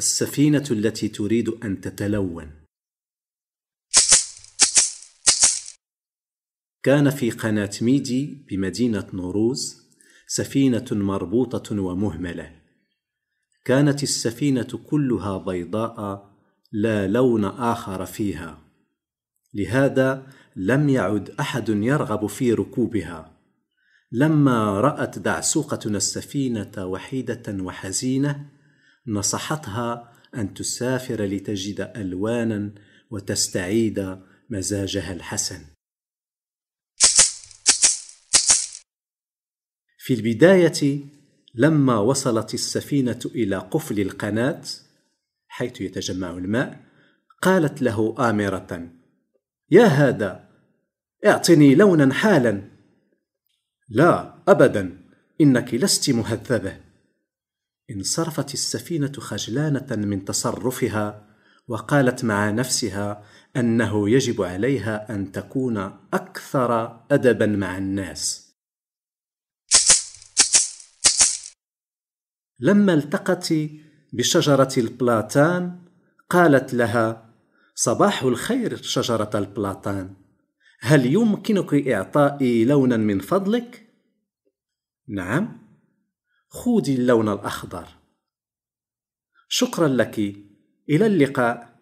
السفينة التي تريد أن تتلون كان في قناة ميدي بمدينة نوروز سفينة مربوطة ومهملة كانت السفينة كلها بيضاء لا لون آخر فيها لهذا لم يعد أحد يرغب في ركوبها لما رأت دعسوقتنا السفينة وحيدة وحزينة نصحتها ان تسافر لتجد الوانا وتستعيد مزاجها الحسن في البدايه لما وصلت السفينه الى قفل القناه حيث يتجمع الماء قالت له امره يا هذا اعطني لونا حالا لا ابدا انك لست مهذبه انصرفت السفينه خجلانه من تصرفها وقالت مع نفسها انه يجب عليها ان تكون اكثر ادبا مع الناس لما التقت بشجره البلاتان قالت لها صباح الخير شجره البلاتان هل يمكنك اعطائي لونا من فضلك نعم خودي اللون الأخضر شكرا لك إلى اللقاء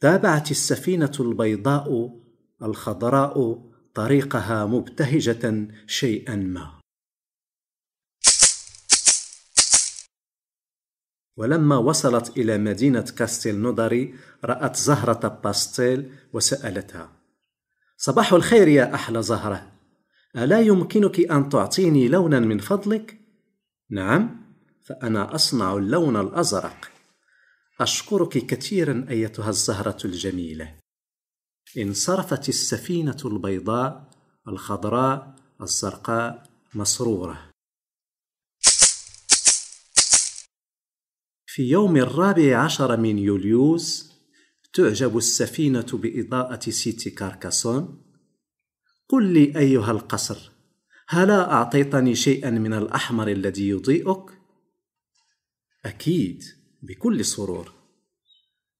تابعت السفينة البيضاء الخضراء طريقها مبتهجة شيئا ما ولما وصلت إلى مدينة كاستيل نودري رأت زهرة باستيل وسألتها صباح الخير يا أحلى زهرة ألا يمكنك أن تعطيني لونا من فضلك؟ نعم فأنا أصنع اللون الأزرق أشكرك كثيرا أيتها الزهرة الجميلة انصرفت السفينة البيضاء الخضراء الزرقاء مسرورة في يوم الرابع عشر من يوليوز تعجب السفينة بإضاءة سيتي كاركاسون قل لي أيها القصر هلا أعطيتني شيئا من الأحمر الذي يضيئك؟ أكيد بكل سرور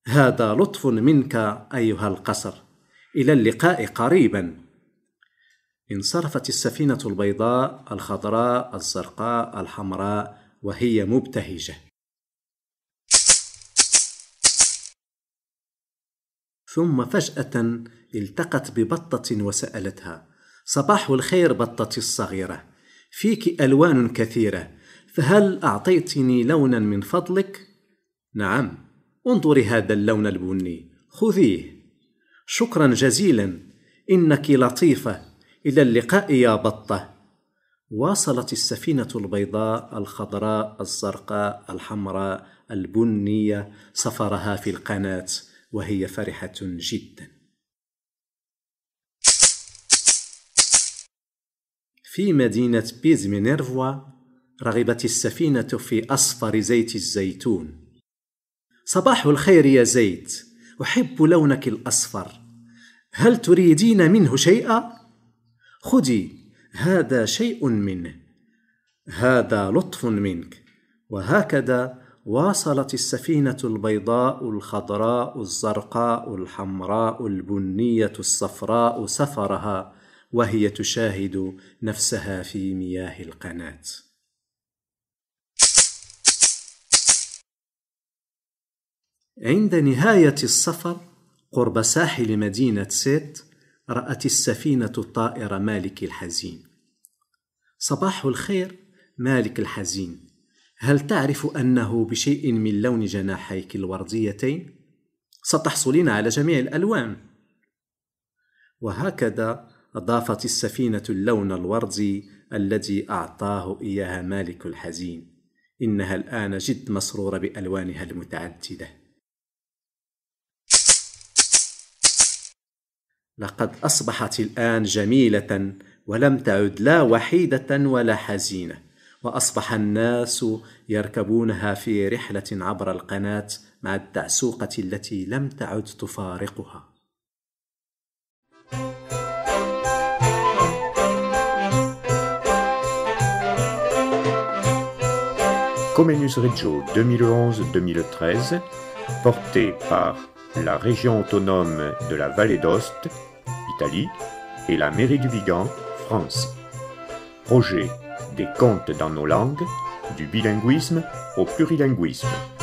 هذا لطف منك أيها القصر إلى اللقاء قريبا انصرفت السفينة البيضاء الخضراء الزرقاء الحمراء وهي مبتهجة ثم فجأة التقت ببطة وسألتها صباح الخير بطتي الصغيرة فيك ألوان كثيرة فهل أعطيتني لونا من فضلك؟ نعم انظري هذا اللون البني خذيه شكرا جزيلا إنك لطيفة إلى اللقاء يا بطة واصلت السفينة البيضاء الخضراء الزرقاء الحمراء البنية سفرها في القناة وهي فرحة جداً في مدينة بيزمينيرفوا رغبت السفينة في أصفر زيت الزيتون صباح الخير يا زيت أحب لونك الأصفر هل تريدين منه شيئا؟ خذي هذا شيء منه هذا لطف منك وهكذا واصلت السفينة البيضاء الخضراء الزرقاء الحمراء البنية الصفراء سفرها وهي تشاهد نفسها في مياه القناه عند نهايه السفر قرب ساحل مدينه سيت رات السفينه الطائر مالك الحزين صباح الخير مالك الحزين هل تعرف انه بشيء من لون جناحيك الورديتين ستحصلين على جميع الالوان وهكذا أضافت السفينة اللون الوردي الذي أعطاه إياها مالك الحزين إنها الآن جد مسرورة بألوانها المتعددة لقد أصبحت الآن جميلة ولم تعد لا وحيدة ولا حزينة وأصبح الناس يركبونها في رحلة عبر القناة مع الدعسوقة التي لم تعد تفارقها Comenus Reggio 2011-2013, porté par la région autonome de la Vallée d'Ost, Italie, et la mairie du Bigan, France. Projet des contes dans nos langues, du bilinguisme au plurilinguisme.